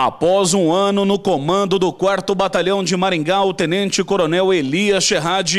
Após um ano no comando do 4 Batalhão de Maringá, o tenente-coronel Elias Sherrad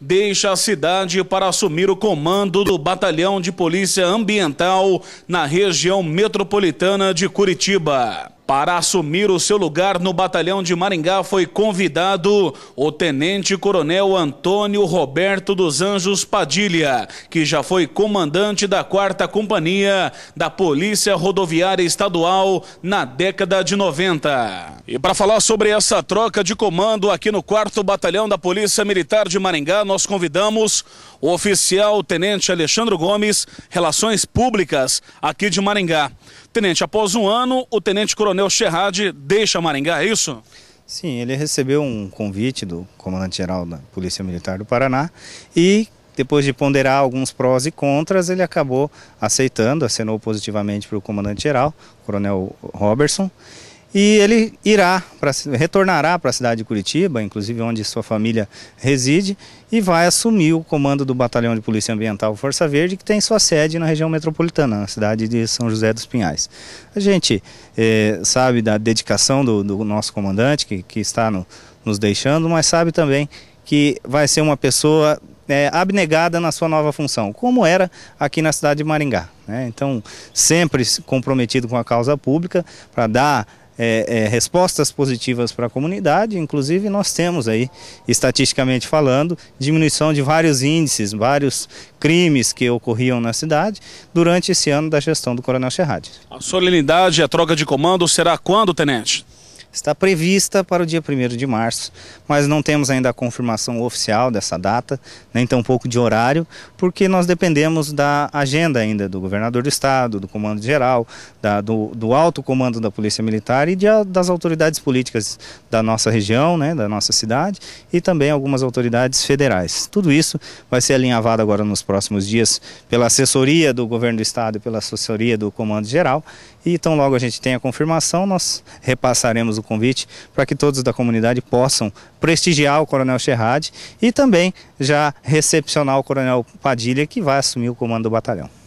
deixa a cidade para assumir o comando do Batalhão de Polícia Ambiental na região metropolitana de Curitiba. Para assumir o seu lugar no batalhão de Maringá foi convidado o tenente-coronel Antônio Roberto dos Anjos Padilha, que já foi comandante da 4 Companhia da Polícia Rodoviária Estadual na década de 90. E para falar sobre essa troca de comando aqui no 4 Batalhão da Polícia Militar de Maringá, nós convidamos o oficial tenente Alexandre Gomes, Relações Públicas aqui de Maringá. Tenente, após um ano, o tenente-coronel Sherrad deixa Maringá, é isso? Sim, ele recebeu um convite do comandante-geral da Polícia Militar do Paraná e depois de ponderar alguns prós e contras, ele acabou aceitando, acenou positivamente para o comandante-geral, coronel Robertson, e ele irá, pra, retornará para a cidade de Curitiba, inclusive onde sua família reside, e vai assumir o comando do Batalhão de Polícia Ambiental Força Verde, que tem sua sede na região metropolitana, na cidade de São José dos Pinhais. A gente eh, sabe da dedicação do, do nosso comandante, que, que está no, nos deixando, mas sabe também que vai ser uma pessoa é, abnegada na sua nova função, como era aqui na cidade de Maringá. Né? Então, sempre comprometido com a causa pública para dar é, é, respostas positivas para a comunidade, inclusive nós temos aí, estatisticamente falando, diminuição de vários índices, vários crimes que ocorriam na cidade durante esse ano da gestão do Coronel Serrade. A solenidade e a troca de comando será quando, Tenente? está prevista para o dia 1 de março, mas não temos ainda a confirmação oficial dessa data, nem tampouco de horário, porque nós dependemos da agenda ainda do governador do estado, do comando geral, da, do, do, alto comando da Polícia Militar e de, das autoridades políticas da nossa região, né, da nossa cidade e também algumas autoridades federais. Tudo isso vai ser alinhavado agora nos próximos dias pela assessoria do governo do estado e pela assessoria do comando geral. E então logo a gente tem a confirmação, nós repassaremos o convite para que todos da comunidade possam prestigiar o Coronel Sherrad e também já recepcionar o Coronel Padilha, que vai assumir o comando do batalhão.